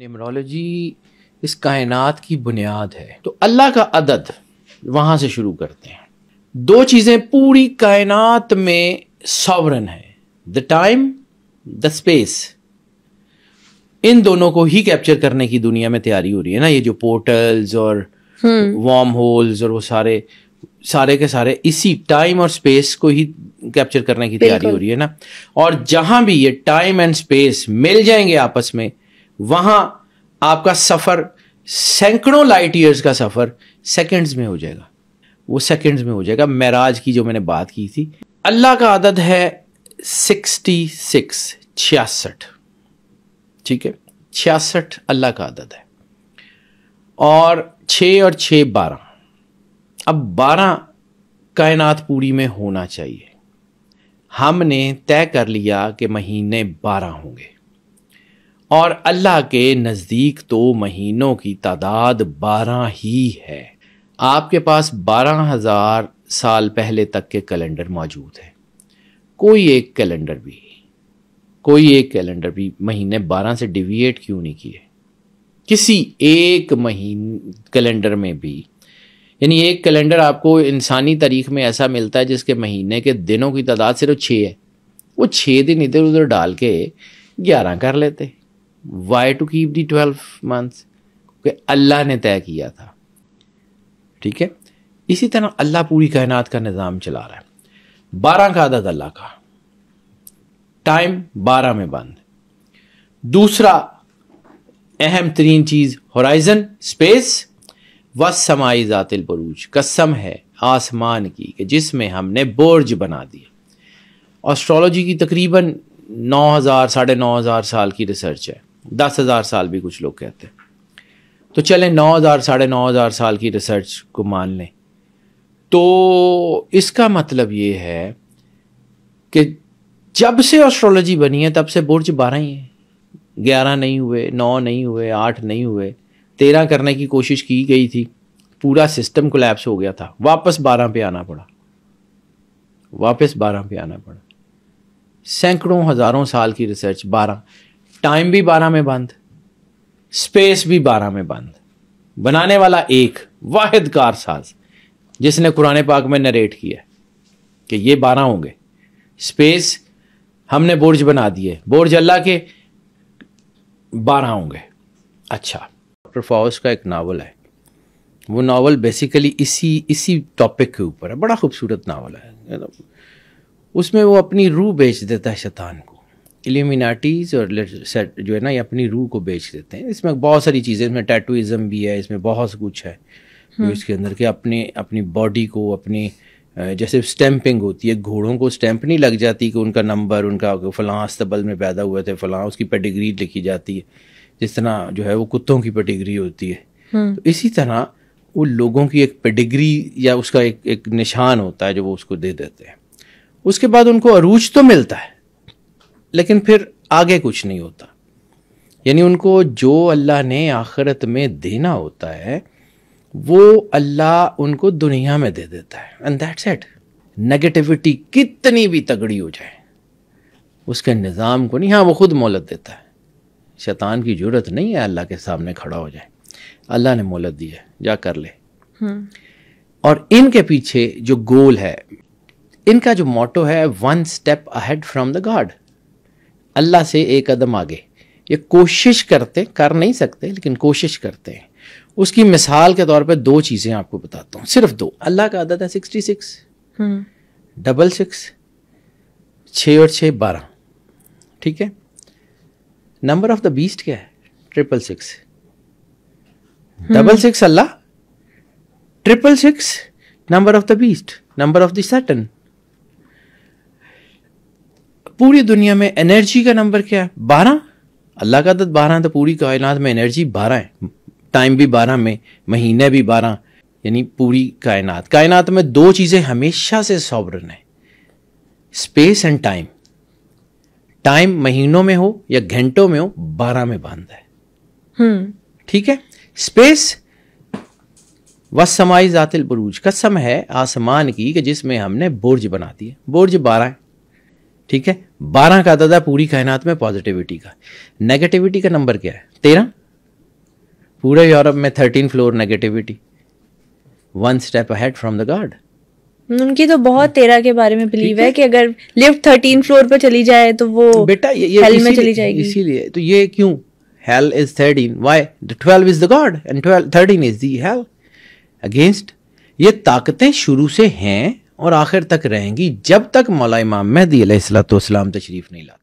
निमरोलॉजी इस कायनात की बुनियाद है तो अल्लाह का अदद वहां से शुरू करते हैं दो चीज़ें पूरी कायनात में सॉवरन है द टाइम द स्पेस इन दोनों को ही कैप्चर करने की दुनिया में तैयारी हो रही है ना ये जो पोर्टल्स और वार्म हम्म। होल्स और वो सारे सारे के सारे इसी टाइम और स्पेस को ही कैप्चर करने की तैयारी हो रही है ना और जहां भी ये टाइम एंड स्पेस मिल जाएंगे आपस में वहां आपका सफ़र सैकड़ों लाइट ईयर्स का सफ़र सेकेंड्स में हो जाएगा वो सेकेंड्स में हो जाएगा मैराज की जो मैंने बात की थी अल्लाह का आदत है सिक्सटी सिक्स छियासठ ठीक है छियासठ अल्लाह का आदत है और छ और छ बारह अब बारह कायनात पूरी में होना चाहिए हमने तय कर लिया कि महीने बारह होंगे और अल्लाह के नज़दीक तो महीनों की तादाद बारह ही है आपके पास बारह हज़ार साल पहले तक के कैलेंडर मौजूद हैं कोई एक कैलेंडर भी कोई एक कैलेंडर भी महीने बारह से डिविएट क्यों नहीं किए किसी एक महीन कैलेंडर में भी यानी एक कैलेंडर आपको इंसानी तारीख में ऐसा मिलता है जिसके महीने के दिनों की तादाद सिर्फ छः है वो छः दिन इधर उधर डाल के ग्यारह कर लेते हैं why to keep the twelve months क्योंकि अल्लाह ने तय किया था ठीक है इसी तरह अल्लाह पूरी कायनात का निज़ाम चला रहा है बारह का आदत अल्लाह का टाइम बारह में बंद दूसरा अहम तरीन चीज़ होराइजन स्पेस व समाई ज़ातिल बरूज कसम है आसमान की कि जिसमें हमने बोर्ज बना दिया ऑस्ट्रोलॉजी की तकरीबन नौ हज़ार साढ़े नौ हज़ार साल की रिसर्च है दस हज़ार साल भी कुछ लोग कहते हैं तो चले नौ हज़ार साढ़े नौ हज़ार साल की रिसर्च को मान लें तो इसका मतलब ये है कि जब से एस्ट्रोलॉजी बनी है तब से बुर्ज बारह ही है ग्यारह नहीं हुए नौ नहीं हुए आठ नहीं हुए तेरह करने की कोशिश की गई थी पूरा सिस्टम कोलैप्स हो गया था वापस बारह पे आना पड़ा वापस बारह पे आना पड़ा सैकड़ों हज़ारों साल की रिसर्च बारह टाइम भी बारह में बंद स्पेस भी बारह में बंद बनाने वाला एक वाहिद कार साज जिसने कुरने पाक में नरेट किया कि ये बारह होंगे स्पेस हमने बोर्ज बना दिए बोर्ज अल्लाह के बारह होंगे अच्छा डॉक्टर फाउस का एक नावल है वो नावल बेसिकली इसी इसी टॉपिक के ऊपर है बड़ा खूबसूरत नावल है उसमें वो अपनी रूह बेच देता है शैतान को एलिमिनाटीज़ और जो है ना ये अपनी रूह को बेच देते हैं इसमें बहुत सारी चीज़ें इसमें टैटूज़म भी है इसमें बहुत कुछ है जो हम्म। इसके अंदर के अपने अपनी बॉडी को अपनी जैसे स्टैंपिंग होती है घोड़ों को स्टैंप नहीं लग जाती कि उनका नंबर उनका फ़लाँ अस्तबल में पैदा हुए थे फ़लाँ उसकी पेडिग्री लिखी जाती है जिस तरह जो है वो कुत्तों की पेडिग्री होती है हम्म। तो इसी तरह वो लोगों की एक पेडिग्री या उसका एक एक निशान होता है जो वो उसको दे देते हैं उसके बाद उनको अरूज तो मिलता है लेकिन फिर आगे कुछ नहीं होता यानी उनको जो अल्लाह ने आखिरत में देना होता है वो अल्लाह उनको दुनिया में दे देता है एंड दैट्स इट नेगेटिविटी कितनी भी तगड़ी हो जाए उसके निज़ाम को नहीं हाँ वो खुद मोहलत देता है शैतान की जरूरत नहीं है अल्लाह के सामने खड़ा हो जाए अल्लाह ने मोहलत दी है जा कर ले हम्म। और इनके पीछे जो गोल है इनका जो मोटो है one step ahead from the God Allah से एक कदम आगे ये कोशिश करते कर नहीं सकते लेकिन कोशिश करते हैं उसकी मिसाल के तौर पर दो चीज़ें आपको बताता हूँ सिर्फ दो अल्लाह का आदत है sixty six hmm. Double six छः और छः बारह ठीक है नंबर ऑफ द बीस्ट क्या है triple six hmm. Double six Allah triple six number of the beast number of the Satan पूरी दुनिया में एनर्जी का नंबर क्या है बारह अल्लाह का दत बारह है तो पूरी कायनात में एनर्जी बारह है टाइम भी बारह में महीने भी बारह यानी पूरी कायनात कायनात में दो चीज़ें हमेशा से सॉबरन है स्पेस एंड टाइम टाइम महीनों में हो या घंटों में हो बारह में बांध है हम्म। ठीक है स्पेस व समाई जातिल बरूज कसम है आसमान की कि जिसमें हमने बुर्ज बना दिया बुर्ज बारह ठीक है बारह का अदद है पूरी कायनात में पॉजिटिविटी का नेगेटिविटी का नंबर क्या है तेरह पूरे यूरोप में thirteen floor negativity one step ahead from the God उनकी तो बहुत हम्म। तेरह के बारे में बिलीव है कि अगर लिफ्ट थर्टीन फ्लोर पर चली जाए तो वो बेटा ये, ये हेल में चली जाएगी इसीलिए तो ये क्यों hell is thirteen why twelve is the God and twelve thirteen is the hell against ये ताकतें शुरू से हैं और आखिर तक रहेंगी जब तक मौलाई इमाम महदी सलाम तशरीफ़ नहीं लाते